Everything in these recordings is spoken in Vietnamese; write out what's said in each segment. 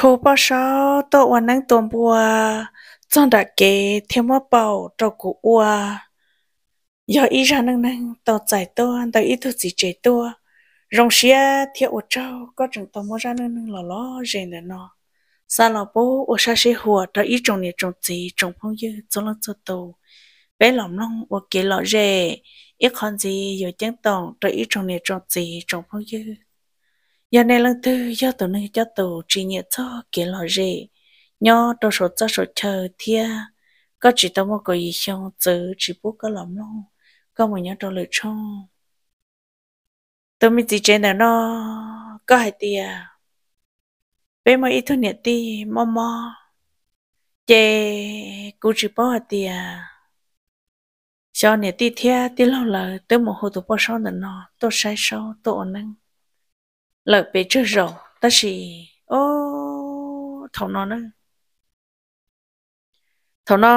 hồ bao sáu tàu hoàn năng tuần bùa trong đã kê thêm một bầu tàu cụ ua giờ ý ra năng năng tàu giải tua tàu ý thu chỉ chế tua rong xia thiệu ua trâu có chừng tàu mua ra năng năng lò lò rề nữa nó sao lò bố ua xa xê hùa tàu ý trồng nè trồng gì trồng phong dư cho lăng cho tàu bé lòng long ua kế lò rề ít con gì giờ tiếng tàu tàu ý trồng nè trồng gì trồng phong dư giờ này lần thứ giờ tụi này cho tụ chỉ nhớ cho kiến lò gì nhớ đồ số cho số chờ thia có chỉ tao một cái gì xong chứ chỉ bút cái lắm luôn có một nhớ đồ lựa chọn tụi mình chỉ trên là nó có hai tia bé mà ít thôi nhớ ti mò mò chè cú chỉ bỏ tia cho nhớ ti thia ti lâu là tới một hồi tụi bỏ sau nữa nó tôi sai sau tôi ổn năng lợp bể chưa rồi ta chỉ ô thầu nó nữa thầu nó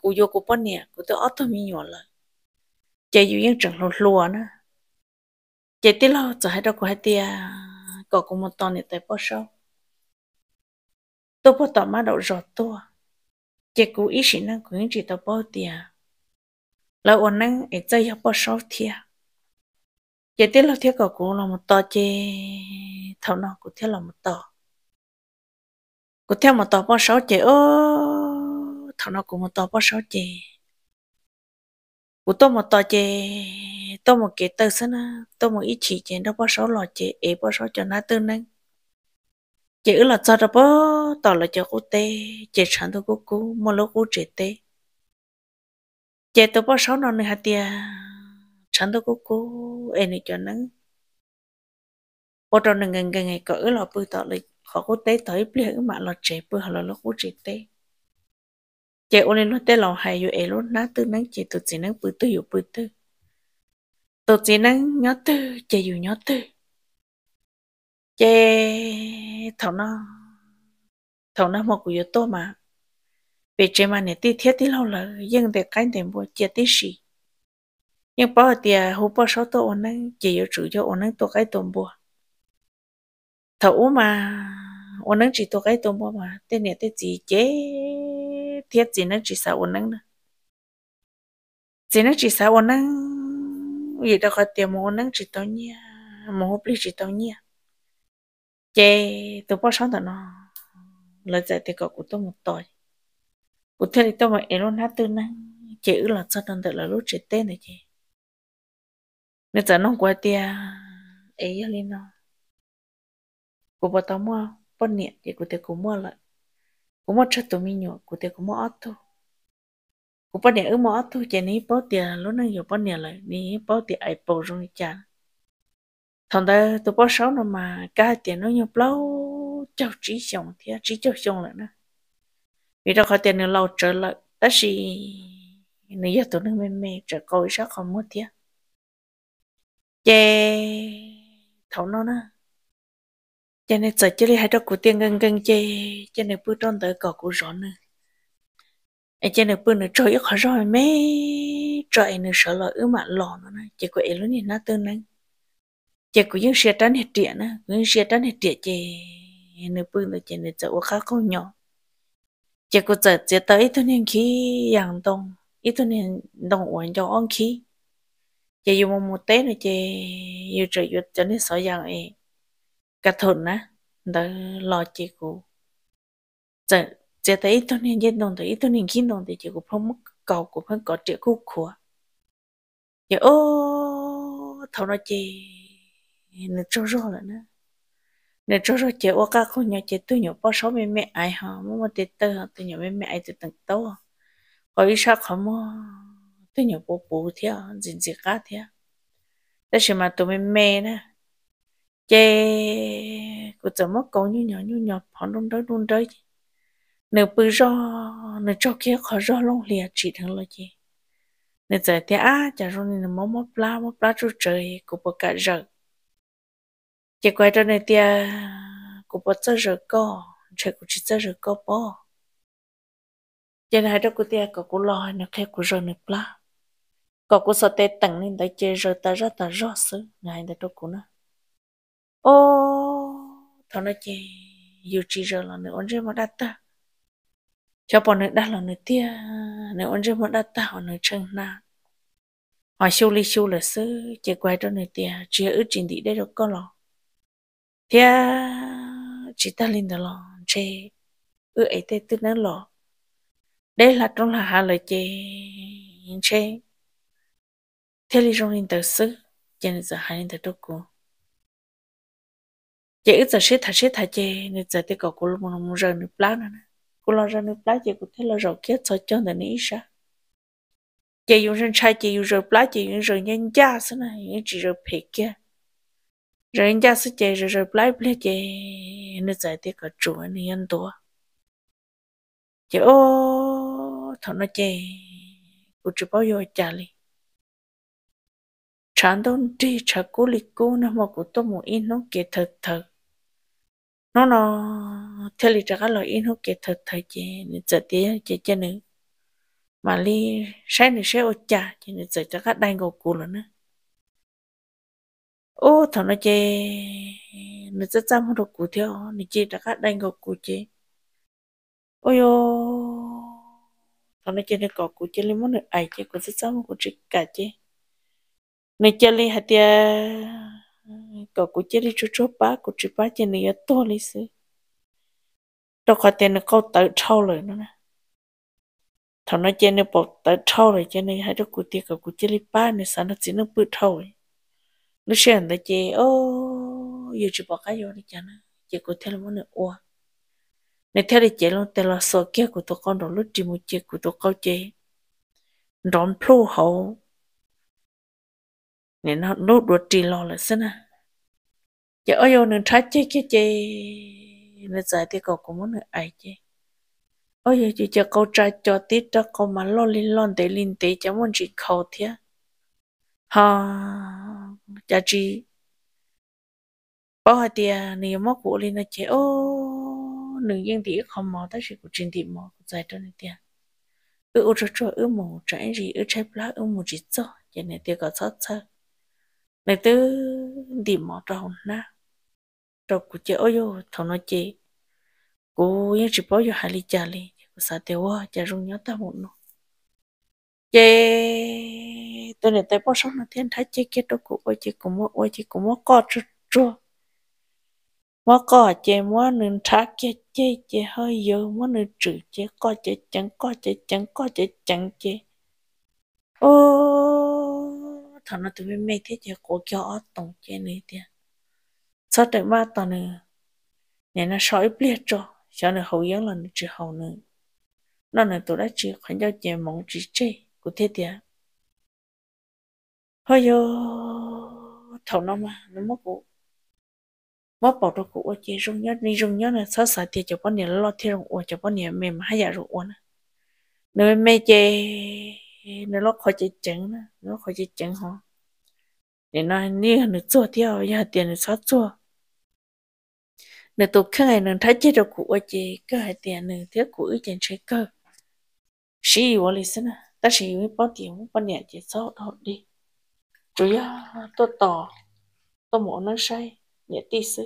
cụ vô cụ bón nè cụ tôi ớt tôi mi nhỏ lại chạy vô yên chẳng lột lùa nữa chạy tí lâu chả hay đâu có hai tia có cũng một tuần này tới bao sau tôi bắt đầu mà đậu rọt to, chạy cụ ý sĩ năng cũng chỉ tao bao tia lỡ ổn năng ấy chơi học bao sau thiệt giờ tiếp là thiết cầu cũng là một to chê thầu nó cũng thiết là một to cũng theo một to bao sáu chê ô thầu nó cũng một to bao sáu chê cũng to một to chê to một cái tơ xin à to một ít chỉ chê đó bao sáu lò chê ấy bao sáu cho nó tương năng chê là cho đó bao to là cho cô tê chê sản tôi cô cô mà lúc cô chê tê chê tôi bao sáu nó nữa hạt tiền chẳng đâu có cô em này cho nắng bộ trâu nâng ngày gần ngày cỡ lọ bự tọt lịch họ có tế tới bì hứng mà lọ trẻ bự họ lọ lọ cô trẻ tế chị ôn lên tế lọ hay dù em lốt ná tư nắng chị tụt chỉ nắng bự tư dù bự tư tụt chỉ nắng nhó tư chị dù nhó tư chị thảo nó thảo nó một của yếu tố mà về chị mà này tí thiết tí lâu lợ nhưng để cái để mua chị tí xì nhưng bao tiền hú bao số tôi ổn năng chỉ có chủ cho ổn năng tôi cái tôm bùa thấu mà ổn năng chỉ tôi cái tôm bùa mà tên này tên gì chế thiết gì nó chỉ sao ổn năng nữa chỉ nó chỉ sao ổn năng vì đâu có tiền mà ổn năng chỉ tao nhia mà húp lý chỉ tao nhia chế tôi bao số tôi nó lời giải thì có của tôi một tội của thế thì tôi mà em luôn hát tư năng chữ là sao tao tự là lúc chế tên này chị nè giờ nó quá tia ấy lên nó cô bảo tao mua bốn nhiêu thì cô thấy cũng mua lại cô mua cho tụi mi nhọ cô thấy cũng mua auto cô bao nhiêu ước mua auto chỉ ní bao tiền lúc nãy giờ bao nhiêu lại ní bao tiền ai bao rồi chả thằng ta tụi bao sáu nó mà cả tiền nó nhiều lâu cháu chỉ xong thì chỉ cháu xong lại nữa vì đó có tiền nó lâu trở lại ta nhiên nếu giờ tụi nó mê mê trở coi sao không mua thiệt chê thấu nó nè cho nên giờ chơi hai trò của tiền gần gần chê cho nên bữa trong tới cỏ của rõ nè em cho nên bữa nữa trời ít khó rồi mấy trời nữa sợ lỡ ứ mà lò nó nè chỉ có ấy lúc này nó tương năng chỉ có những xe tránh hết điện nè những xe tránh hết điện chê nữa bữa nữa cho nên giờ quá khó nhỏ chỉ có giờ chỉ tới thôi nên khi hàng đông ít thôi nên đông uống cho ông khi chị yêu một một tết này chị yêu trời yêu cho nên sợ rằng ấy cả thôn á đã lo chị cô giờ giờ thấy ít thôi nên dân đồng thấy ít thôi nên khi đồng thì chị cô không mất cầu của không có triệu khúc khua chị ô thầu nó chị nên trâu rõ là nữa nên trâu rõ chị ô ca con nhỏ chị tôi nhỏ bao sáu mẹ mẹ ai hả muốn một tết tơ tôi nhỏ mẹ mẹ ai từ từng tàu rồi sao không thế nhiều bố bố theo, dính dính cá theo, thế chỉ mà tụi mình mê nè chê cô chấm mất câu như nhỏ như nhỏ họ luôn đó luôn đó nếu bự ro nếu cho kia khó ro lông lìa chỉ thằng lo gì nếu giờ thì á chả rồi nửa mó mó pla mó pla chú trời cô bớt cả giờ chỉ quay cho nửa tia cô bớt cho giờ co trời cũng chỉ cho giờ co bỏ cho nên hai đứa cũng có cũng lo nửa kia cũng giờ nửa pla có cú sợ tê tặng nên đấy chơi rồi ta ra ta rõ sự ngài đã cho cô nữa ô thằng nó chơi yêu chỉ rồi là nữa ôn chơi mà đặt ta cho bọn nữa đặt là nữa tia nữa ôn chơi mà đặt ta họ nữa chân na họ siêu ly siêu là sư chơi quay cho nữa tia chỉ ở trên đi đây được có lò tia chỉ ta lên được lò chơi ở ấy tê tư nữa lò đây là trong là hà lời chơi chơi thế li rong linh tờ sư chè nên giờ hai linh tờ đô cô chè ít giờ xếp thà xếp thà chè nên giờ tới cổ cô luôn một giờ nửa lá nữa cô lo ra nửa lá chè cô thấy là rồi kia cho chân để nỉ ra chè dùng chân trai chè dùng rồi lá chè dùng rồi nhân gia sư này những chỉ rồi phe kia rồi nhân gia sư chè rồi rồi lá plei chè nên giờ tới cổ chủ anh nhân đồ chè ô thằng nó chè cô chỉ bao giờ trả liền chán đông đi chả cố lì cố nó mà cố tôi muốn in nó kể thật thật nó nó theo lì chả cái lời in nó kể thật thật chứ nên giờ thì chứ chứ nữa mà li sáng thì sẽ ở chả chứ nên giờ chắc cái đang ngồi cố nữa ô thằng nó chơi nó rất chăm không được cố theo nên chỉ chả cái đang ngồi cố chứ ôi ô thằng nó chơi nó có cố chứ li món được ai chứ cố rất chăm cố chỉ cả chứ này chơi li hạt tia cậu cũng chơi đi chút chút ba cũng chỉ ba chơi này to li sư đâu có tiền nó câu tới trâu rồi nữa nè thằng nó chơi nó bỏ tới trâu rồi chơi này hai đứa cũng tia cậu cũng chơi đi ba này sao nó chỉ nó bự trâu rồi nó xem tới chơi ô giờ chỉ bỏ cái vô đi chơi nè chơi cũng theo nó nữa ua này theo đi chơi luôn theo là sợ kia của tụi con đó lúc chỉ một chơi của tụi con chơi đón plu hậu nè nó nốt đuột trì lo là xin à giờ ơi ô nên trái chê chê chê nên giải thì cậu cũng muốn ai chê ôi giờ chỉ chờ cậu trai cho tí cho cậu mà lo lên lon để lên tế cho muốn chỉ cậu thế ha cha chị bảo hai tiền nè móc của lên là chê ô nương yên thì không mò tới sự của trình thì mò giải cho nên tiền ư ô cho cho ư mò trái gì ư trái lá ư mò chỉ cho cho nên tiền có sót sót này tứ đi mò tròn na trâu của chị ôi yo nó chị cô yên chỉ bảo giờ hai ly trà ly cô sợ tiêu quá chả rung nhớ ta một nó chị tôi này tay bao sống nó thiên thái chị kia đâu cũng ôi chị cũng mua ôi chị cũng mua co chua chua mua co chị mua nên thá kia chị chị hơi dơ mua nên trừ chị co chị chẳng co chị chẳng co chị chẳng chị ô thằng nó tụi mình thấy thế chơi của cho tổng chơi này tiền sau tới ba tuần nữa nhà nó sói biết rồi cho nó hậu yếu là nó chỉ hậu nữa nó này tụi đã chỉ khoản giao tiền mong chỉ chơi của thế tiền thôi yo thằng nó mà nó mất cụ mất bỏ đồ cụ chơi rung nhớ đi rung nhớ là sợ sợ tiền cho bọn nhà lo thiên rung uo cho bọn nhà mềm hay giả rung uo nè nơi mê chơi nó lúc khỏi chỉ chứng nó lúc khỏi chỉ chứng hả để nói như nó chua theo giờ tiền nó xót chua nó tụt cái này nó thấy chết được cụ ở chế cơ hai tiền nó thiếu cụ ở trên chơi cơ xí vô lý xin à, ta xí với bao tiền bao nhẹ chị sao thôi đi chủ yếu tôi tỏ tôi muốn nó say nhẹ tí xí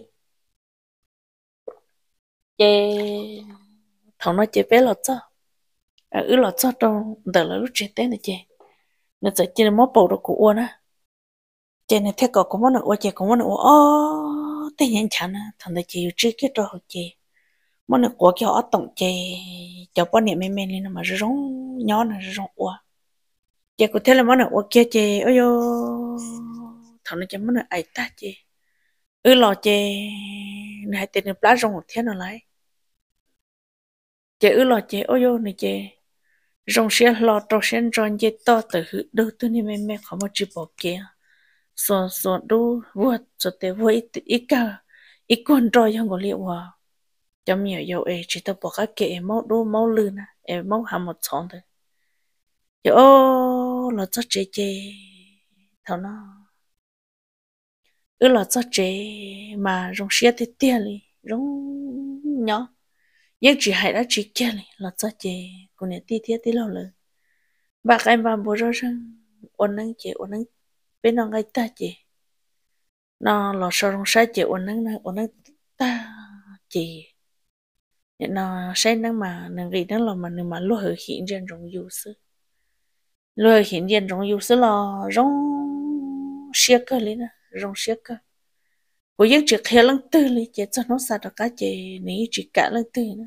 chế thằng nó chế bé lọt sao ư ờ, lọ cho trong đỡ là lúc trẻ té này chị nó sẽ chơi mó bầu được của uôn á chơi này theo cậu có món nào uôn chơi có món nào ó, té nhận chán á, thằng này chị chưa cái trò chị món nào của kia ở tổng chị cháu bao niệm mềm mềm lên mà rồi rong nhỏ là rồi rong uôn chị cũng thế là món nào uôn kia chị ôi yo thằng này chơi món nào ai ta chị ư lọ chị này tiền là plá rong một thế nào lại chị ư lọ chị ôi yo này chị rong xe lo trâu xe tròn dễ to từ hữu đâu tôi ni mẹ mẹ khó mà chịu bỏ kia so so đu vua cho tế vua ít ít cả ít con trò yang gọi liệu hòa chấm nhiều dầu ấy chỉ tao bỏ các kệ máu đu máu lư nè em máu hàm một sọn thôi giờ ô là cho chê, chế thằng nó ư là cho chê mà rong xe thì tiền đi rong nhỏ nhưng chỉ hại đã chỉ kia là cho chê phụ nữ ti thiết tí lâu lợ bà em vào bố rơ sang ổn năng chị ổn năng bên nó ngay ta chị nó lò sơ rong sai chị ổn năng ổn năng ta chị nó sai năng mà năng gì năng lò mà năng mà lúa hở hiện trên rong yêu sư lúa hiện trên rong yêu sư lò rong xiết cơ lên rong xiết cơ của những chuyện kia lăng tư lên chị cho nó sao đó cá chị này chỉ cả lăng tư nữa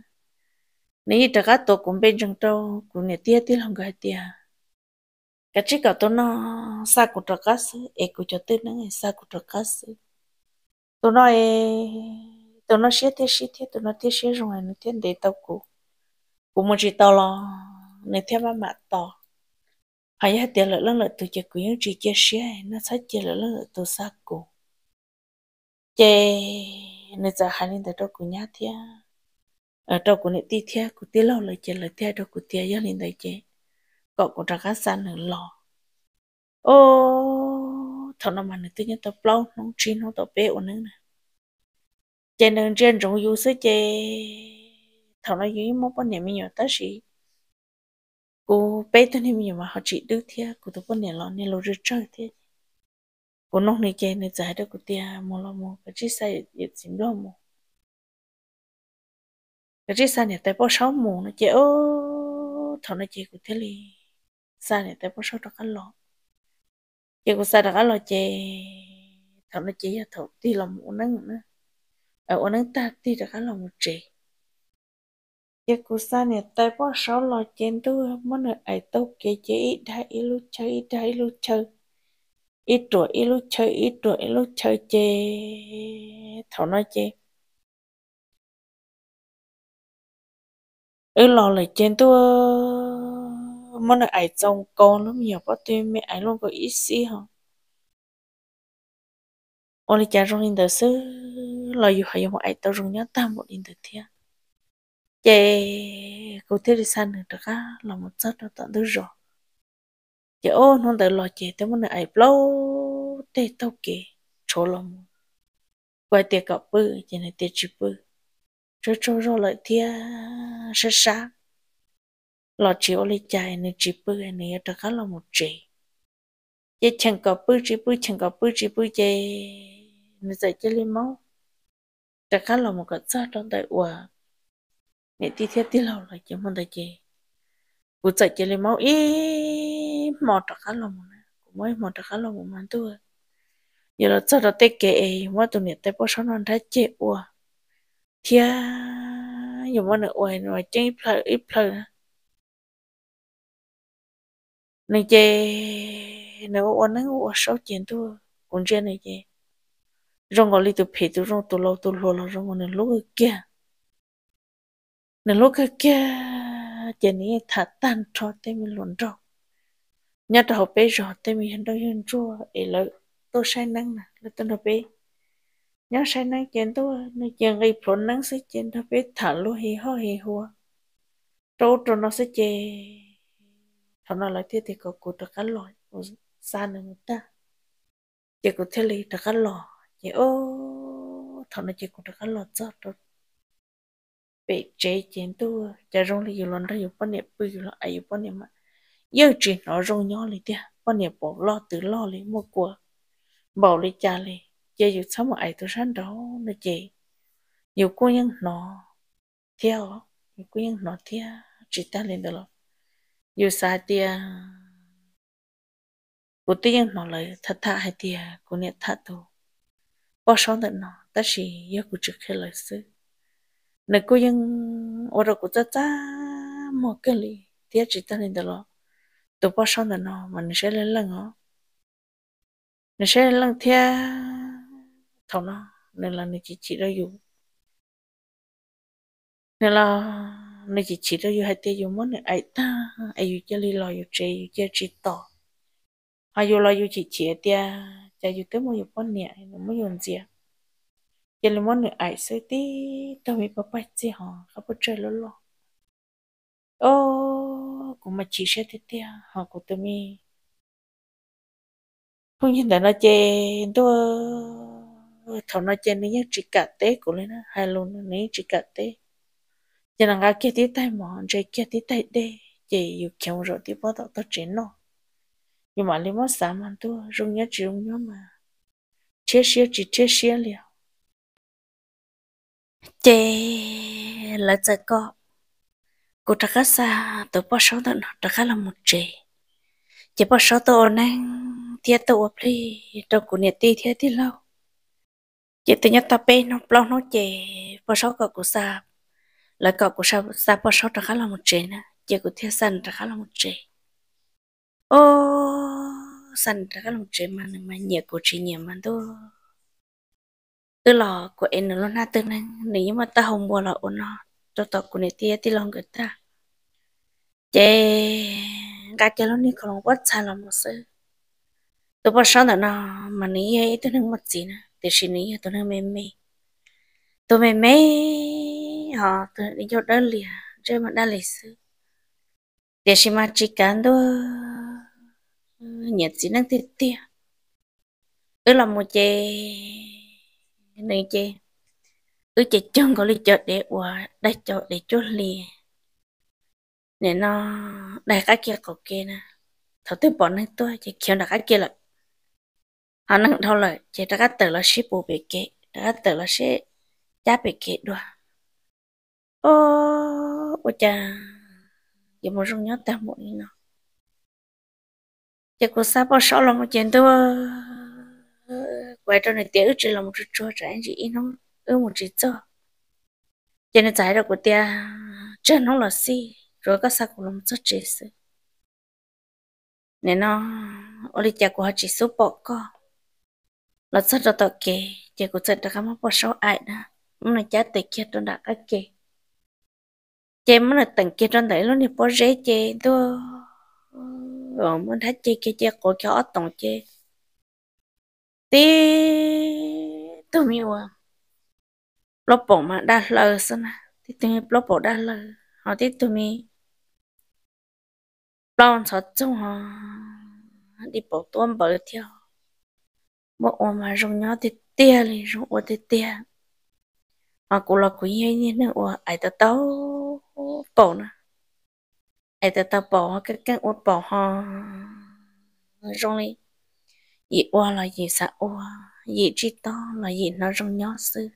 nãy giờ các tổ cũng bên trong trâu cũng nè tia tia không e e, cái e, tia cái chỉ cả tôi nó xa của trâu cá sấu em cũng cho tôi nó xa của trâu cá sấu tôi nói tôi nói xíu thế xíu thế tôi nói thế xíu rồi nó thế để tao cụ cụ muốn chỉ tao lo nè thế mà mà to hay hết tiền lỡ lỡ lợi tôi chỉ quý chỉ chia sẻ nó sách chia lỡ lắm tôi xa cụ chê nên giờ hai nên tới đâu cũng nhát thế ở ờ, trong của nít thia của tia lâu lời chè lời thia đâu của tia do nên đây chè cậu của trang cá san nữa lò ô thằng nào mà nít tự nhiên tập lâu nó chín nó tập bé của nữa nè chè nương trên trong du sứ chè thằng nó dưới mốc bên này mình nhớ ta sĩ cô bé tên này mình nhớ mà họ chỉ đứa thia của tụi bên này lò nên lâu rực chơi thế của nó này chè này giải được của tia mua lò mua cái chiếc xe dịch xịn đó mua rồi sao này tại bao sáu mù nó chơi ô thằng nó chơi của thế li sao này tại bao sáu đặc lo chơi của sao đặc lo chơi thằng nó chơi là thằng ti lòng mù nắng nữa ở ở nắng ta ti đặc lo một chơi chơi của sao này tại bao sáu lo chơi tôi món này ai tâu kia chơi ít đại ít lúc chơi ít đại lúc chơi ít tuổi ít lúc chơi ít tuổi ít lúc chơi chơi thằng nó chơi ừ lò lại trên tôi món này ai trông con lắm nhiều bắt tôi mẹ ai luôn có ít xí hả ôn lại chả rong in đời xứ lò dù hay một ai tao rong nhớ tam một in đời thiên chè cô thế đi san được đó cá là một chất nó tận thứ rồi chè ô nó đợi lo chè tới món này ai lâu tê tao kì chỗ lòng quay tiệc gặp bữa chè này tiệc chụp bữa. 这周肉了天是啥？老只屋里家人只不个你要得看老母只，一千个不只不千个不只不只，你在这里吗？得看老母个咋当的我，你第天第老了就没得接，我在这里吗？咦，没得看老母呢，我也没得看老母蛮多，有了咋到得给我都你得不上让他接我。Yeah, you wanna when my team play it play. Này chê, nếu bọn nó ngủ sáu chuyện tu, cũng chơi này chơi, Rong gọi tụ phê tụ rong tụ lâu tụ lô lâu rong bọn nó lúc kia. Nè lúc kia, chê này thả tan cho tê mình luôn rong. nhà trò học bế rò tê mình hình đâu hình chỗ, ế lợi, tô sai năng nè, lợi tân học bế nhớ sai năng chuyện tôi, nơi chuyện gây phun nắng sẽ chuyện nó biết thẳng luôn hì ho hì hùa trâu trâu nó sẽ chê thằng nó lại thiết thì có cụ được cái lòi xa nữa ta chỉ có thế lì được cái lò chỉ ô thằng nó chỉ có được cái lò cho rồi bị chế chuyện tôi, chả rong là nhiều lần ra nhiều bao nhiêu bao nhiêu là ai nhiều bao nhiêu mà giờ chuyện nó rong nhỏ lên đi bao nhiêu bỏ lo từ lo lên một cuộc, bảo lên cha lên giờ dù sống ở ai tôi sáng đó nó chị nhiều cô nhân nó theo nhiều cô nhân nó theo chị ta lên đó rồi dù xa tia cô tuy nhân nó lời thật thà hay tia cô niệm thật tu bao sống được nó ta chỉ giờ cô trực khi lời sư nếu cô nhân ở đâu cô ta ta một cái lý tia chị ta lên đó rồi tôi bao sống được nó mà nó sẽ lên lần nó nó sẽ lên theo thầu nó nên là nên chỉ chỉ ra dù nên là nên chỉ chỉ ra dù hai tia dù muốn này ai ta ai dù chơi lò dù chơi dù chơi chỉ tỏ ai dù lò dù chỉ chỉ tia à? chơi dù tới mua dù con nè nó mới dùng gì chơi là muốn này ai soi tí tao bị bắp bắp gì hả không có chơi lolo lo ô cũng mà chỉ sẽ thế tia họ cũng tụi mi không nhìn thấy nó chơi tôi thầu nó chơi nó chỉ cả té của lên nó hai luôn nó chỉ cả tế giờ nàng kia tí tay mỏ chơi kia tí tay đê chơi yêu kéo rồi tí bao tao tao chiến nó nhưng mà lấy mất sáu mà tu rung nhớ chỉ rung nhớ mà chết xia chỉ chết xia liền chơi là chơi co cô ta khá xa tụ bao sáu tao nó ta khá là một chơi, chỉ bao sáu tao nang thiệt tao ập đi tao cũng nhiệt ti thiệt ti lâu chị tự nhiên ta bé nó lo nó chị bỏ số cậu của sa lại cậu của sa sa bỏ số trả khá là một chuyện nè chị của thiên sân trả khá là một chuyện. ô sân trả khá là một chuyện mà mà nhẹ của chị nhẹ mà tôi tức là của em nó na tương nên nếu như mà ta không mua là ổn nó cho tao của này tia tia lòng người ta chị cái cho nó đi còn quất xa là một sự tôi bỏ số là nó mà nếu như ấy tôi đừng mất gì nữa thì xin ý à, tôi nó mềm mềm tôi mềm mềm họ tôi đi cho đơn lìa chơi mà đơn lìa sử để xin mà chỉ cần đó nhiệt gì năng tiền tiền. ứ là một chê này chê ứ chê chân có lý chợ để quả đây chợ để chốt lìa để nó đại các kia có kia nè thằng tôi bỏ nó tôi chỉ kêu là các kia là hắn nâng thâu lời chỉ ta cắt từ là ship bộ bị kệ ta cắt từ là ship giá bị kệ đùa ô ô cha giờ muốn rung nhớ ta một như nào chỉ cô sao bao sáu lòng một chuyện thôi quay trở lại tiếc chỉ là một chút cho trẻ anh chị nó ư một chút cho cho nên giải được của tia chân nó là si rồi các sao cũng làm rất chế sự nên nó ở đây chỉ của họ chỉ số bỏ co là rất là tọt kì chỉ có rất là cảm bỏ số ai đó mà cha tự kia tôi đã cái kì chị mà là tận kia trong đấy luôn thì bỏ rễ chị tôi rồi ờ, muốn thấy chị kia chị có cho tổng chị tí tôi mi à lốp bộ mà đã lờ xong thì tôi mi lốp bộ đã lơ, họ thì tôi mi lon sọt chung họ đi bỏ tuôn bờ theo mà ôm mà rong nhá thì tia lên rong ôm thì tia mà cũng là quý như như nữa ôm ai ta tao bỏ nè ai ta tao bỏ cái cái ôm bỏ ha rong đi gì ôm là gì sợ ôm gì chỉ to là gì nó rong nhá sư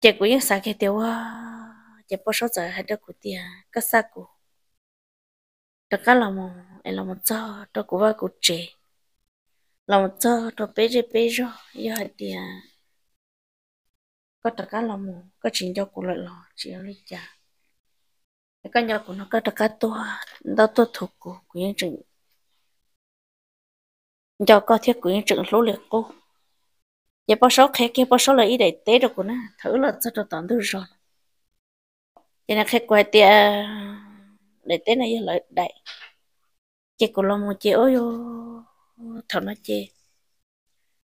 chỉ cũng như sợ cái tiêu à chỉ bao số giờ hai đứa của tiền cái sao của đó cái là một là một giờ đó cũng vào của trẻ lòng cho đồ bé rồi bé rồi giờ thì có tất cả lòng có chuyện cho của lợi lò chỉ lấy chả cái nhà của nó có tất cả to đó to thuộc của của những cho có thiết của những số liệu cô giờ bao số khách kia bao số là ý để tế được của nó thử là cho đồ toàn thứ rồi giờ là khách quay tiền, để tế này giờ lợi đại chỉ của lòng một chiều ôi thằng nó chê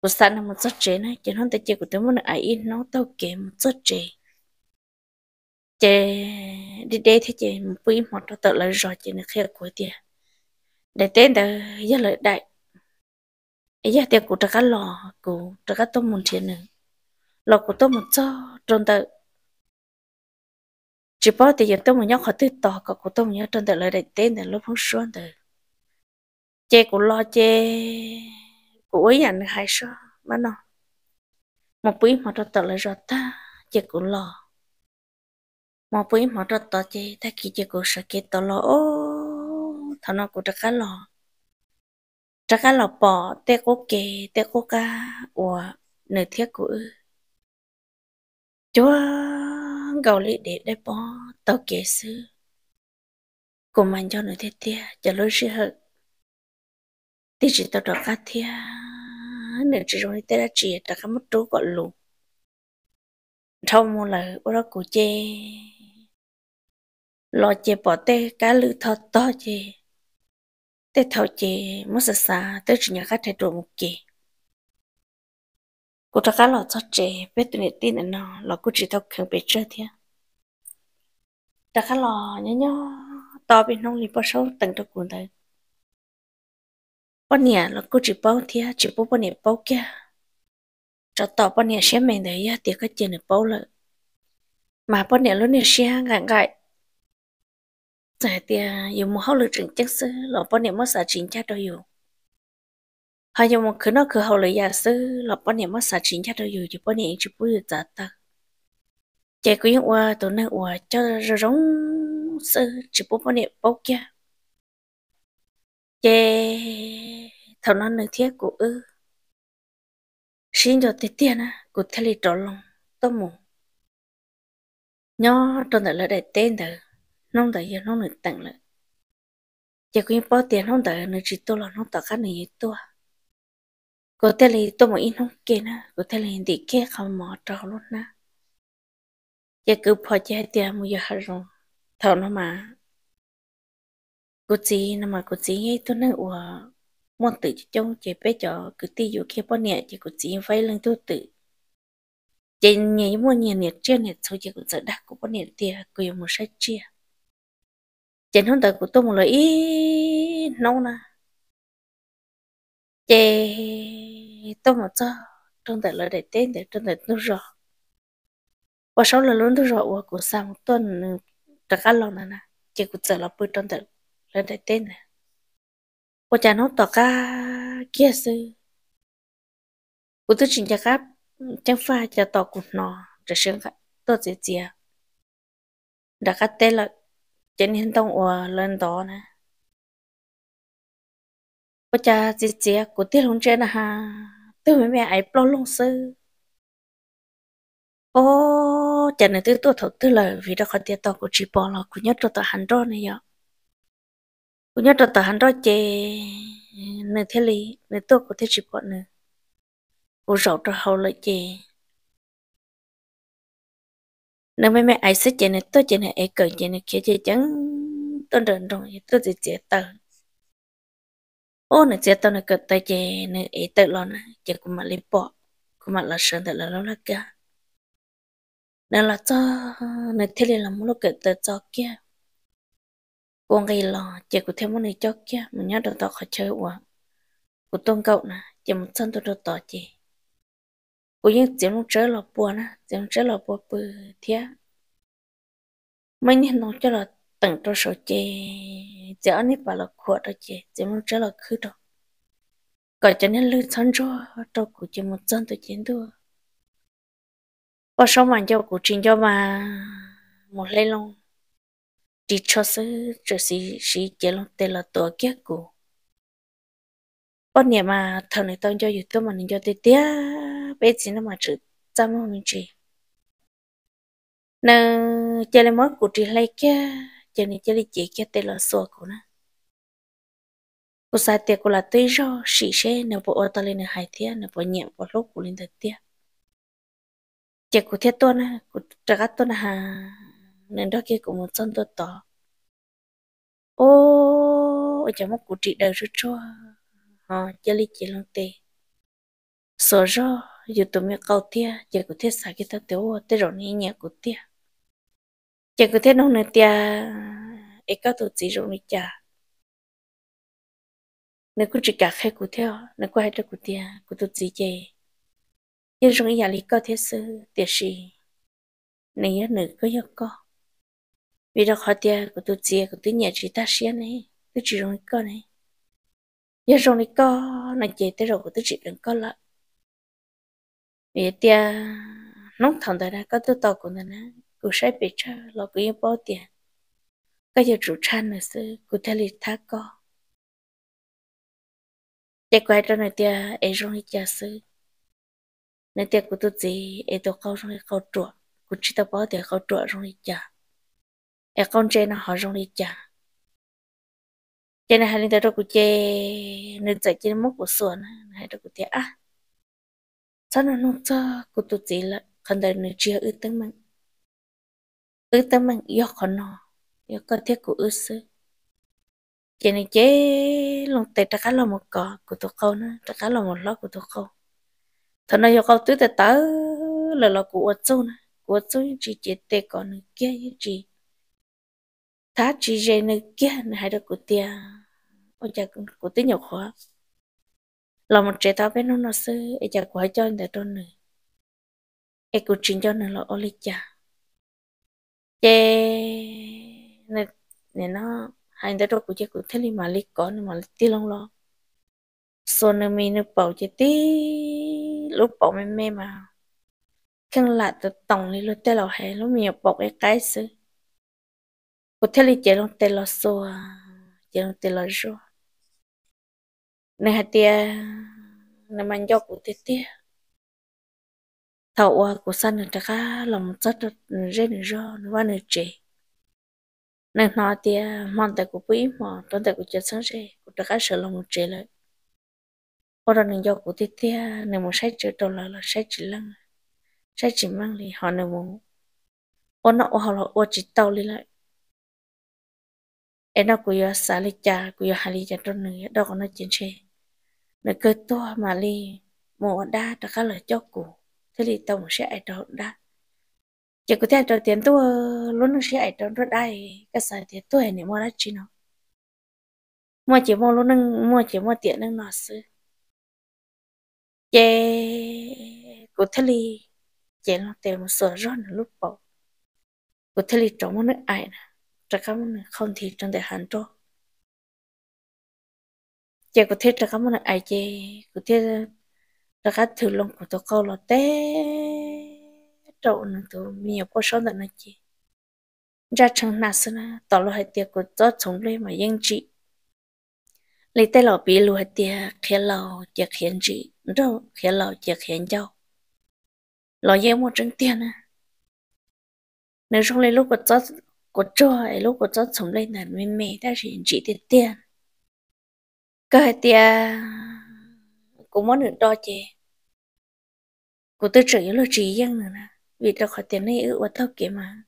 của sẵn là một rất chế này chứ không thể chê của tôi muốn là ấy nó tao kể một rất chế chê đi đây thế chê một quý một nó tự lấy rồi chê nó khía của tiền để tên tờ giá lợi đại ấy giá tiền của các lò của các tôm một tiền nữa lò của tôm một cho trôn tờ chỉ bảo tiền tôm một nhóc họ tự tỏ cả của tôm nhóc trôn tự lợi đại tên là lúc không xuân tờ chê của lo chê của ấy nhận hay sao mà nó một quý mà cho tớ lại rồi ta chê của lo một quý mà cho tớ chê ta kia chê của sợ kia tớ lo ô thằng nó của trắc cá lo trắc cá lo bỏ tê cố kê tê cố ca ủa nửa thiết của chúa gầu lý để để bỏ tớ kể sư của mình cho nửa thiết tia cho lối sư hợp tí chỉ tao đọc cá thia nửa chỉ rồi tao đã chỉ tao cá mất trú gọi lù thâu mua là ô đó cụ chê lo chê bỏ tê cá lư thọ to chê tê thọ chê mất xa xa tê chỉ nhà cá thay đồ một kì cụ tao cá lò cho chê biết tụi nít tin là nó lò cụ chỉ thâu khẳng bế chơi thia tao cá lò nhớ nhớ to bên nông lì bao sâu từng tao cuốn tới bọn nhà là cô chỉ bao thia chỉ bao bọn nhà bao kia cho tỏ bọn nhà xem mình đấy á thì cái tiền này bao lợi mà bọn nhà luôn này xem ngại ngại tại thì dù một hậu lực trình chắc sư là bọn nhà mất xả chính cha đâu dù hay dù một cứ nó cứ hậu lực giả sư là bọn nhà mất xả chính cha đâu dù chỉ bọn nhà chỉ bao giờ giả ta chạy cứ những qua tụi nó qua cho rồi rong sư chỉ bao bọn nhà bao kia 耶。thảo nó nơi thiết của ư xin cho tiết tiền á của thay lì trọ lòng tao mù nhó trong đời là để tên đời nông đời giờ nông được tặng lại giờ những bao tiền nông đời nơi chỉ tôi là nông tao khác nơi tôi có thể là tôi mà ít không kia nè có thể là đi kia không mở trò luôn nè giờ cứ phò chơi tiền mua giờ hết rồi thảo nó mà cô chị nó mà cô chị ấy tôi nói ủa mua tự trong chế bé cho cứ ti dụ kia bao nhiêu chỉ có chỉ vay lên tu tự chế nhảy mua nhiều nhiệt trên nhiệt sau chỉ có sợ đắt của bao nhiêu tiền cứ một sách chia chế hôm tới của tôi một lời ý nấu nè chế tôi một giờ trong tới lời đại tên để trong tới nó rõ và sau là luôn nó rõ của của sang một tuần tất cả lòng nè nè chế của sợ là bơi trong tới lời đại tên nè 我家侬到个结束，我都请假个，正发就到工喏，这是个到这节，那个得了，今天到我轮到呢，我家这节古地龙真的哈，对面面还包龙丝，哦，家那都多头得了，为了好点到古吃包了，古要做到很多那样。cũng nhớ tờ hắn đó chê nơi thế lý nơi tôi có thế chịu bọn nữa cũng rậu cho hậu lợi chê nếu mấy mẹ ai sẽ chê này tôi chê này ai cần chê này kia chê chẳng tôi đừng rồi tôi sẽ chê tờ ô này chê tôi này cần tay chê này ai tự lo này chê cũng mà lấy bỏ cũng mà là sơn tự là lo là cả nên là cho nên thế là muốn lúc cần tự cho kia cô gây lò chị cũng thêm một này cho kia mình nhớ được tỏ khỏi chơi uống của tôn cậu nè chị một thân tôi được tỏ chị của những chị muốn chơi lò bùa nè chị muốn chơi lò bùa bự thế mấy nhân nó cho là tặng tôi số chị chị ăn ít bà là khổ đó chị chị muốn chơi là khứ đó còn cho nên lưu thân cho tôi của chị một thân tôi chiến thua có số mà cho của trình cho mà một lê long chỉ cho sư cho sĩ sĩ chế lòng tên là tổ kia cụ bọn nhà mà thằng này tao cho dù tôi mà nên cho tôi tía bé chỉ nó mà chữ trăm không chị nè chơi lên mối của chị lấy kia chơi này chơi đi chị kia tên là sùa của nó cô sai tiệt cô là tươi do sĩ xe nè bộ ô tô lên hai tía nè bộ nhẹ bộ lúc của lên thật tía chị của thiết tuân á của trả gắt á hà nên đó kia cũng một chân tôi tỏ ô chẳng một cụ trị đời rất cho họ chơi lý chỉ lòng tê sợ do dù tụi mình cầu tia chỉ có thể xả cái tao tiểu tê rồi nhẹ nhẹ của tia chỉ có thể nông này tia ấy các tổ chỉ rồi chả nếu cứ chỉ cả khai cụ theo nếu quay cho đứa cụ tia cụ tổ chỉ chơi nhưng rồi nhà lý có thể sự tiệt sĩ nếu nữ có yêu có vì đó khó tiền của tôi chia của tôi nhà chỉ ta xia này tôi chỉ rong con này giờ rong này co là chị tới rồi của tôi chỉ đừng co lại vì tiền nóng thằng đó có tôi tàu của nó cụ sai bị cha lo cứ yên bao tiền cái giờ chủ chan là sư cụ thay lịch thác co để quay cho này tiền ấy rong này cha sư này tiền của tôi gì ấy tôi câu rong này câu chuột cụ chỉ tao bao tiền câu chuột rong này cha e con chê nó họ rong đi chả chê này hai linh tới đâu cũng chê nên chạy trên mốc của sườn hai đâu cũng thế à sao nó nông cho cụ tụt gì là cần đời người chia ư tâm mình ư tâm mình yêu khó nó yêu con thiết của ư sư chê này chê lòng tệ trả cá lòng một cò của tụi câu nữa trả cá lòng một lót của tụi câu thằng này yêu câu tứ tệ tớ là lọ của ớt nè của ớt chỉ chỉ tệ còn kia chỉ thá chỉ dây này kia này hai đứa cụ tia ôi cha cụ tia nhiều khó là một trẻ tao bên nó nó sư ấy cha quá cho người ta nữa ấy cụ chính cho nó là oli lý cha chê này này nó hai đứa đó cụ chơi cụ thấy li mà lý có mà lý tia long lo số nơi mi nó bảo chơi tí lúc bảo mê mê mà khăn lạt từ tòng lên lúc tê lò hè lúc mình bảo cái cái sư cô thể là chế lông tê lo xô chế lông tê lo rô nên hạt tia nên mang cho của tê tia thầu qua của sân là cả lòng rất rất rô nó vẫn là chế nên nó tia mong tại của quý mà tốn tại của chế sáng chế cô tất cả sự lòng chế lại ở đó nên do của tê tia nên một sách chữ đầu là là sách chữ lăng sách chữ mang thì họ nên một ở nó họ là ở chỉ tàu đi lại em nó cũng xả lý cha cũng hà lý cha trong nửa đó còn nó chiến xe nó cơ to mà li mồ đa đã khá là cho cũ, thế thì tổng sẽ ai đó đã chỉ có thể cho tiền tôi luôn sẽ ai đó rất đai, cái xài tiền tôi này mua đã chi nó mua chỉ mua luôn nâng mua chỉ mua tiền nâng nó xứ chế của thế thì chế nó tiền một sửa rót lúc bầu của thế thì trống nó ai nè không 这个么空气真的很多。结果贴这个么呢，哎姐，个贴这个头龙骨头高了得，这呢都没有不少的那些。ra chẳng nà sơ na tỏ lo hai tiệc của gió chống lên mà yên chị lấy tay lò bì lùi hai tia khía lò chè khiến chị đâu khéo lò chè khiến nhau lò yên một trứng tiền à nếu trong lấy lúc của gió của trời lúc của cháu sống lên là mẹ mẹ đã chỉ chỉ tiền tiền cái tiền cũng muốn được đo chê của tôi chỉ là chỉ riêng nữa nè vì tôi khỏi tiền này ư và thâu kia mà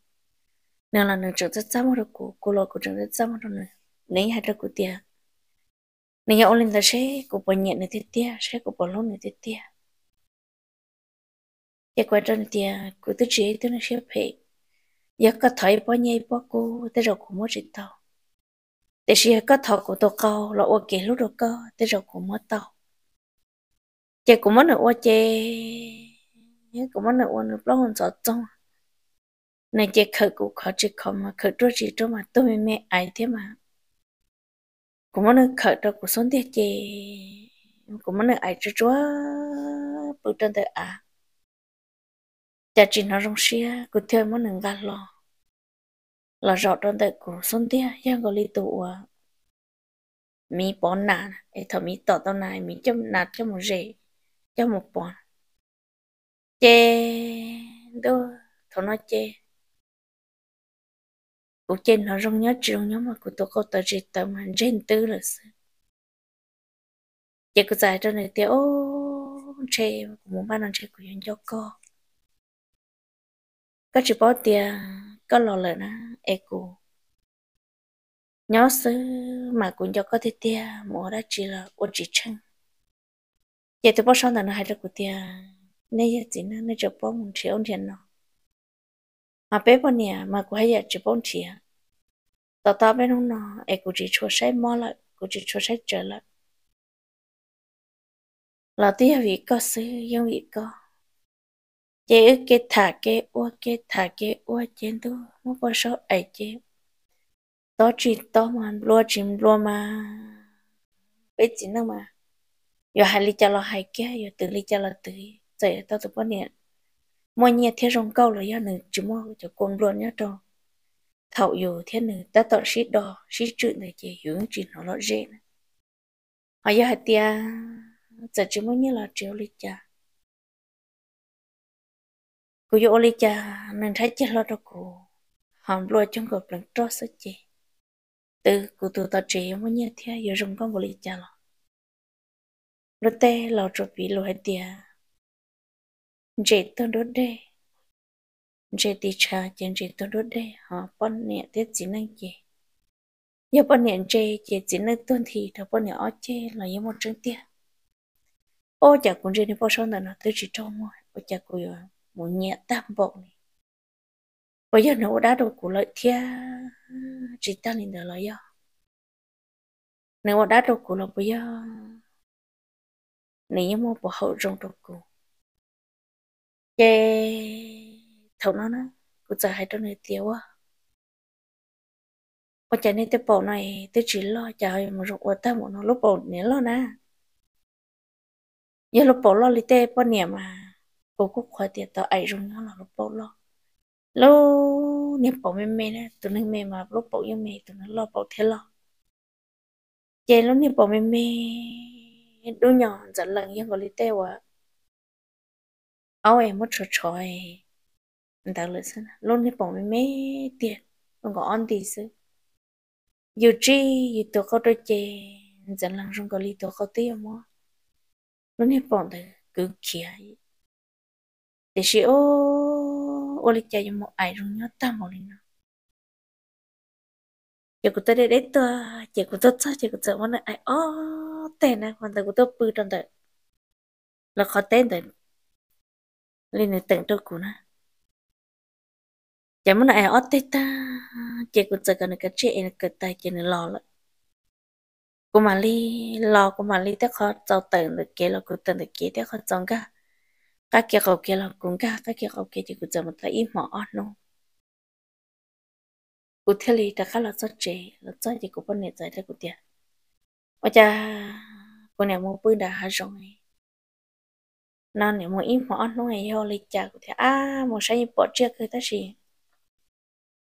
nên là nửa trường rất xa một của cô lo của trường rất xa một nữa nên hai đứa của tiền nên ông lên là sẽ của bọn nhện này tiết tiền, sẽ của bọn lông này tiết tiền, cái quá trình tiền, của tôi chỉ tôi nó sẽ phải giờ có thấy bao nhiêu bao cô thế rồi cũng mất chuyện tàu để xí có thọ của tàu câu là ô kể lúc đầu cơ thế rồi cũng mất tàu chị cũng mất nửa ô chê nhưng cũng mất nửa ô nữa bao hồn sợ trong này chị khởi cũng khởi chỉ khó mà khởi đôi chỉ trong mà tôi mẹ mẹ ai thế mà cũng mất nửa khởi đâu cũng xuống thế chị cũng mất nửa ai chứ chúa bự trên đời à cha chỉ nó rong xia cứ theo muốn nâng gạt lò là rõ đơn tại của xuân tia giang có li tụ à mi bón nà để thọ mi tỏ tao này mi chấm nạt cho một rể, cho một bón chê đô thọ nói chê cụ chê nó rong nhớ trường nhớ mà cụ tôi có tờ rễ tầm hẳn rên tư là sao, chê cụ dài cho này tiêu ô chê cụ muốn ban ăn chê cụ yên cho con có chỉ bỏ tiền có lò lợn á e cô nhớ sứ mà cũng cho có thể tia mua đó chỉ là ôn chỉ chân giờ tôi bỏ xong là nó hay là của tia nên giờ chỉ nó nên cho bỏ một triệu ôn tiền nó mà bé bọn nè mà cũng hay giờ chỉ bốn triệu tao tao bên hôm nọ e cũng chỉ cho say mò lại cũng chỉ cho say trở lại là tia vì có sứ nhưng vì có Ye que take o que take o chendu mo po so ai che. To chi to man lo chim lo mà Bé chỉ nó mà. Yo hai lì cha lo hai kia, yo tự li cha lo tự. Giờ tao tự bao nhiêu. Mua nhẹ thế rong câu là yo nữ chỉ mua cho con luôn nhá trò. Thảo yo thế nữ ta tao xí đò, xí chữ này chỉ hướng chỉ nó lo dễ. Họ yo hai tia. Giờ chỉ mua nhẹ là triệu lì cha cô yo li cha nên thấy chết lo đâu cô hàm lo trong cột lần trót sức chị từ cô tụ ta chị mới nhớ thế giờ dùng con vô li cha lo lo tê lo cho bị lo hết tia chị tôi đốt đê chị thì cha chị chị tôi đốt đê họ bọn nè tiết chỉ năng chị giờ bọn nè chị chị chỉ năng tuân thì thằng bọn nè ở chị là như một trứng tia ô chả cũng chị đi bao sau nữa nó tới chỉ trong ngoài ô chả cũng một nhẹ tam bộ này bây giờ nó đã được của lợi thia chỉ ta nên được lợi do nếu đã được của là bây giờ nếu mà bỏ hậu rong được của chê thấu nó nó cũng giờ hai trong này tiêu à có chả nên tới bộ này tới chỉ lo chả mà rong ta một nó lúc bộ này lo nè giờ lúc bộ lo lì tê bao niệm mà bố cũng khó tiền tao ấy rung nó là lúc bố lo lo niệm bố mẹ mẹ nè tụi nó mẹ mà lúc bố yêu mẹ tụi nó lo bố thế lo vậy lúc niệm bố mẹ mẹ đôi nhỏ dẫn lần yên gọi lý tê quá áo em mất trò anh ta lựa sân lúc niệm bố mẹ mẹ tiền còn có on tiền sư dù chi dù tụi có đôi chê dẫn lần rung gọi lý tụi có tiêu mua lúc niệm bố mẹ cứ kia thì chị ô ô lịch chạy một ai rồi nhớ ta một lần nữa chị cũng tới đây đấy tôi chị cũng tốt sao chị cũng sợ món này ai ô tên này còn tôi cũng tốt bự trong đời là khó tên đời lên này tưởng tôi cũng nè chị muốn này ai ô tên ta chị cũng sợ gần cái chị này cái tay chị này lo lắm cô mà li lo cô mà li tới khó tao tưởng được cái là cô tưởng được cái tới khó trông cả ta kia cầu kia là cũng cả ta kia cầu kia chỉ có chậm một tay im mỏ ăn luôn cụ thể là ta khá là rất trẻ là rất chỉ cụ bên này giải ra cụ tiền và cha con này mua bưởi đã há rồi nó này mua im mỏ ăn luôn này họ lấy cha cụ thể à mua sáng như bỏ chia cái ta gì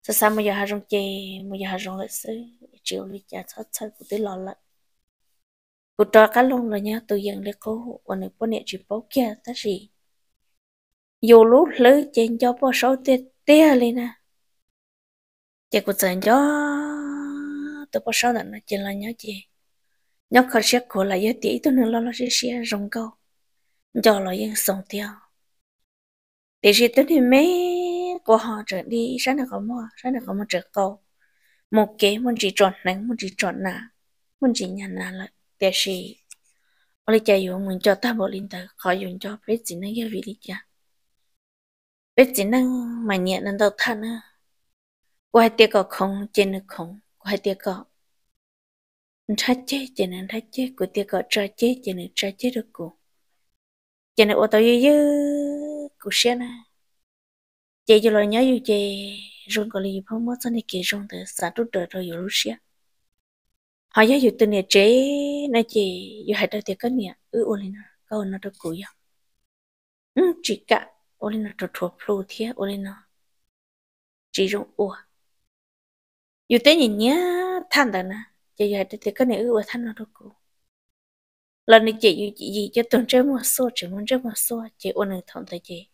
sao sao mua giờ há rồi chè mua giờ há rồi lại xứ chiều lấy cha sao sao cụ thể lo lại cụ trò cá lông là nhá tôi dần để cố quên được bữa này chỉ bảo kia ta gì dù lúc lỡ chuyện cho bao số tiền tia à lên nè chị cũng chẳng cho tôi bao số đàn chị là nhớ chị nhớ khó sẽ của lại nhớ tí tôi nên lo lo sẽ sẽ rong câu cho lo yên sống tiêu để gì tôi thì mấy của họ trở đi sáng nào có mua sáng nào có mua trở câu một cái mình chỉ chọn nắng mình chỉ chọn nà mình chỉ nhận nà là để gì, ở đây chạy dùng mình cho ta bộ linh tới khỏi dùng cho biết gì nữa cái vị lý cha bé chỉ năng mà nhẹ năng đầu thân à, quay tiệc có không trên được không quay tiệc có ra chết trên năng ra chết của tiệc có ra chết trên năng ra chết được cụ trên năng ô tô dư dư cụ xe nè chị cho lời nhớ dù chị rung có lý phong mất sao này kỳ rung từ xã rút đời rồi dù lúc xe họ giáo dục từ nè chế nè chị dù hãy đợi tiệc có nè ư ô lên câu nó được cụ dòng chỉ cả nó nó chỉ ủa, thằng đó giờ cái này ủa thằng đâu cô, lần này chị yêu gì cho tuần trước mà số, chỉ muốn trước mà số, chị ôn này thằng thầy chị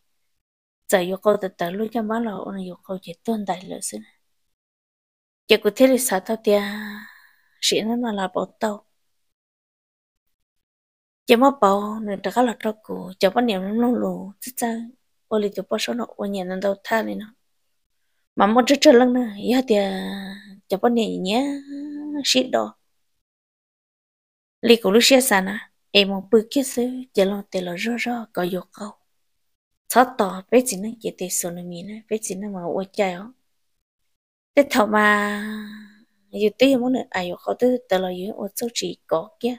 giờ yêu cầu từ từ luôn cho má lò ôn này yêu cầu chị tuần đại lỡ xin chị cứ thế là sao tao tia chị nó mà là bảo tao chị mà bảo nên ta cả là tao cô, chị bắt niệm lắm luôn lù chứ sao ô lì tụ bao số nó ô nhẹ nó đâu tha lên nó mà một chút chút lần nữa giờ thì chả bao nhẹ nhé shit đó lì cũng lúc xia sàn à em một bữa kia xứ chả lo tiền lo rõ rõ có yêu cầu thọ tỏ bé chỉ nó chỉ tê số nó mi nó bé chỉ nó mà ô chơi ó tết thọ mà dù tí muốn nữa ai yêu cầu tới tờ lo yêu ô số chỉ có kia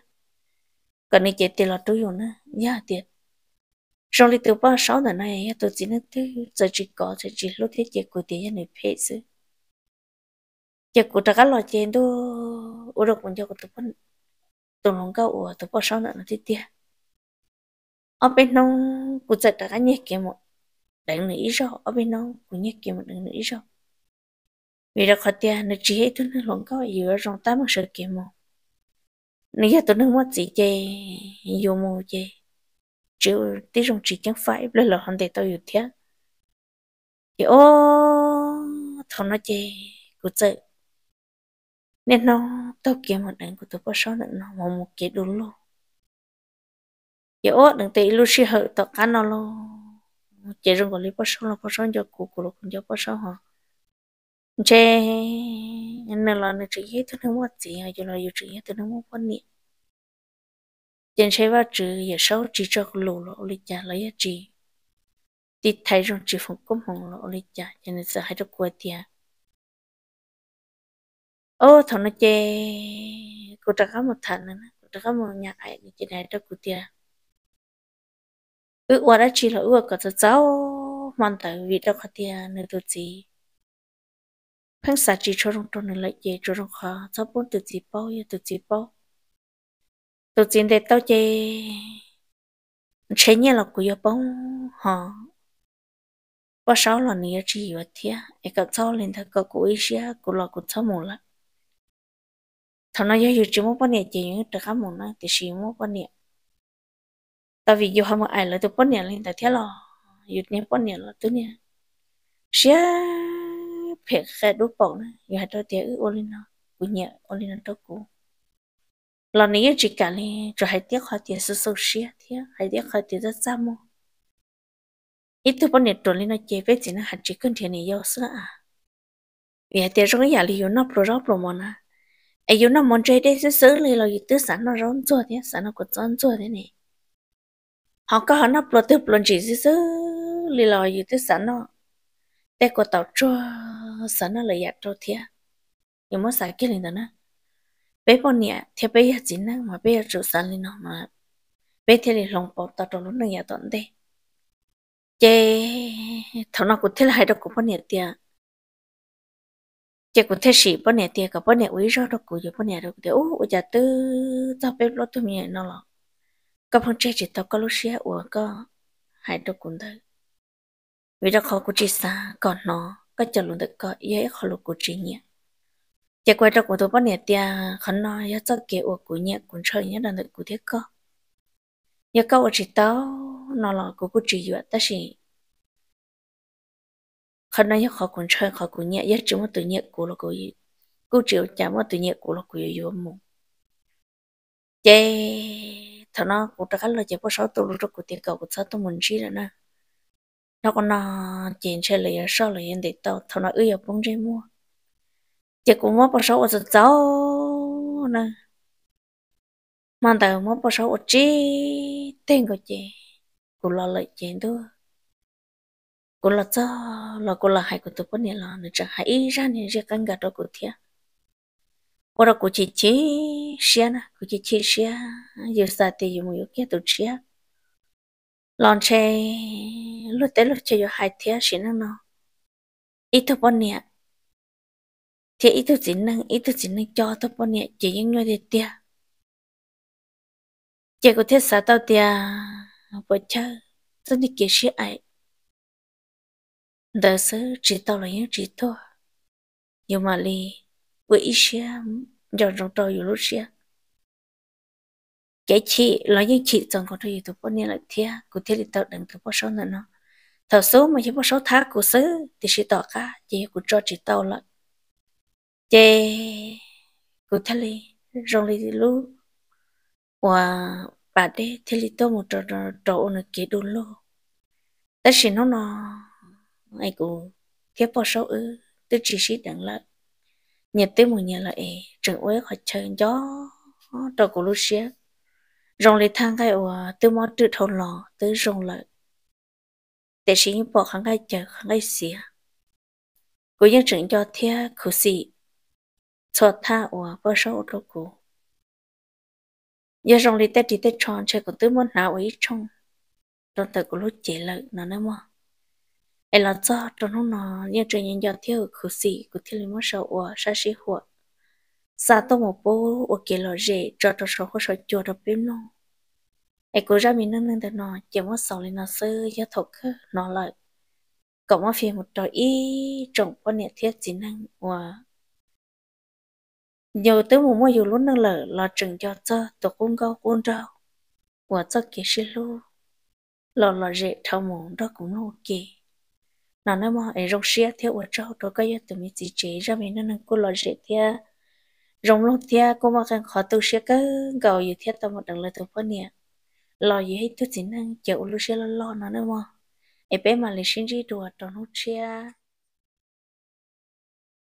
còn này chỉ tiền lo tôi yêu nữa giờ thì rồi lịch từ ba sáu tuần này tôi chỉ nên thứ giờ chỉ có giờ chỉ lúc thế giờ của tiền này phê chứ giờ cô ta cả loại tiền đó ở đâu cũng cho cô tôi vẫn tôi không có ở tôi ba sáu tuần này tiền ở bên nông của tất cả nhẹ kia một đừng nghĩ rồi ở bên nông của nhẹ kia một đừng nghĩ rồi vì đó khó tiền nó chỉ hết thứ nó không có ở trong tám một sự kiện một nếu tôi nó mất gì chơi dù mua chơi chữ tí rong chỉ chẳng phải lấy lọ hòn để tao yêu thế thì ô thằng nó chê cụ chê nên nó tao kiếm một đằng của tụi có số nữa nó một một cái đúng luôn thì ô đừng tị lu xí hở tao cá nó luôn chỉ rong có lý bao số là bao số cho cụ cụ lúc cũng cho bao số hả chê nên là nó chỉ hết thứ nó mất gì hay cho là yêu chỉ hết thứ nó mất quan niệm tiền sai vào chữ giờ sáu chỉ cho lù lộ lịch trả lấy chỉ thì thấy rằng chỉ phòng công hồng lộ lịch trả cho nên sợ hai đứa quay tiền ô thằng nó chê cô ta có một thằng nữa cô đã có một nhà ai thì chị này đã cô tiền ước qua đã chỉ là ước cả tớ cháu mang tới vì đâu có tiền nên tôi gì phăng xả chỉ cho rong trong này lại về cho rong khó cháu bốn từ gì bao nhiêu từ gì bao tôi xin để tôi chê chơi nhẹ là của bóng ha, bao sáu là này chỉ vừa thế ấy cả sau lên thằng cậu của Asia của lọ của sau mù lắm thằng nào giờ chỉ muốn bao nhiêu chỉ những cái khác mù nó thì chỉ muốn bao nhiêu tại vì dù không ai là tôi bao nhiêu lên tại thế lọ giờ nhẹ bao nhiêu là tôi nhẹ Asia phải khai đốt bọc nữa giờ tôi thấy ưu lên nó của nhẹ ưu lên nó đốt cũng lần này chỉ cả này rồi hãy tiếc họ tiền số số xia thế hãy tiếc họ tiền rất xa mua ít thứ bọn này lên nó chế về chỉ nó hạt chỉ cần thế này yêu sữa à vì hãy tiếc rồi nhà liu nó pro rõ pro mòn à ai yêu nó mòn chơi đấy sẽ xử lý lo ít tứ sẵn nó rón chua thế sản nó còn rón chua thế này họ có họ nó pro tiếp luôn chỉ sẽ xử lý lo ít tứ sẵn nó để có tàu chua sản nó là giặt chua thế nhưng mà sai cái này nữa bé bọn nè thì bé giờ chỉ năng mà bé giờ chủ sản lên nó mà bé thì là lòng bọc tao trong lúc này giờ tận đây chế thằng nào cũng thế là hai đứa cũng bọn nè tiệt chế cũng thế sĩ bọn nè tiệt cả bọn nè uy rồi đó cũng giờ bọn nè rồi thì ô giờ tư tao bé lo tụi mình nó lo các phong chế chỉ tao có lúc xia uổng có hai đứa cũng thế vì đó khó cũng chỉ xa còn nó các chân luôn được có dễ khó lúc cũng chỉ nhẹ chạy quay trong của tôi bắt nhiệt tia khẩn nói ya cho kia của của nhẹ của chơi nhé đàn đợi của thiết cơ ya câu chỉ tao nó là của của chỉ dựa ta chỉ khẩn nói ya khó của chơi khó của nhẹ ya chỉ một từ nhẹ của là của gì cô chịu trả một từ nhẹ của là của gì mù chê thằng nó cũng đã là chỉ có sáu tuổi lúc của tiền cầu của sáu tuổi mình chỉ là na nó còn nó chuyện chơi là sau là yên để tao thằng nó ưa bóng chơi mua chị cũng mất bao số ở chỗ nè mang tờ mất bao số ở chi tên của chị cũng lo lợi chị đó cũng là cho là cũng là hai của tụi con là nó chẳng hay ra nên riêng căn gạt đó của thia qua đó của chị chị xia nè của chị chị xia giờ sao thì dùng yêu kia tụi xia lon che lúc tới lúc chơi hai thia xí nó nó ít thôi bọn nè chị ít tu chỉ năng ít tu chỉ năng cho tao bao nhiêu chị những người thì tia chị có thể sao tao tia bỏ chơi tôi đi kia sĩ ấy đời sự chỉ tao là những chỉ thôi nhưng mà li với ít sĩ giờ trong trò nhiều lúc sĩ cái chị là những chị chồng có thể tụi bao nhiêu là tia có thể là tao đừng tụi bao số nữa nó thảo số mà chỉ bao số tháng của xứ thì sẽ tỏ cả chị của cho chị tao là chế cụ thể là rong lì lú và bà đế thế lì tô một trò trò nó kế đồ lô ta chỉ nó nó ai cụ kế bỏ số ư tôi chỉ sĩ đặng là nhà tôi một nhà lại ê trường quế khỏi chơi gió trò cụ lú xía rong lì thang cái và tôi mò tự thâu lò tôi rong lại để sĩ bỏ kháng cái chờ kháng cái xía cụ nhân trường cho thea khử xì cho tha ủa bơ sơ ô lô cụ giờ rong lì tết đi tết tròn chơi còn tứ môn nào ấy trong trong thời của lúc chỉ lợi nó nữa mà ai là cho trong lúc nó như trời nhìn giờ thiếu khử sĩ của thiếu lý mất sầu ủa sa sĩ hụa sa tô một bố ủa kia lò rể cho cho sầu có sầu chùa đập bếm luôn ai cố ra mình nâng nâng được nó chỉ muốn sống lên nó sơ do thục nó lợi cộng một phiền một trò ý trồng quan niệm thiết chỉ năng ủa giờ tới mùa mùa dù lúc nâng lở lo trừng cho cho tổ cung gâu cung rau của cho kì xí lu lo lo rễ thao mù đó cũng nó kì nó nói mà ở rong xía theo ở rau đó cái gì từ mình chỉ chế ra mình nó nâng cô lo rễ thea rong lúc thea cô mà cần khó tu xía cái gầu gì theo tao một đằng lời tổ phân nè lo gì hết tôi chỉ năng chịu lu xía lo lo nó nói mà ấy bé mà lấy sinh ri đùa đó nó chia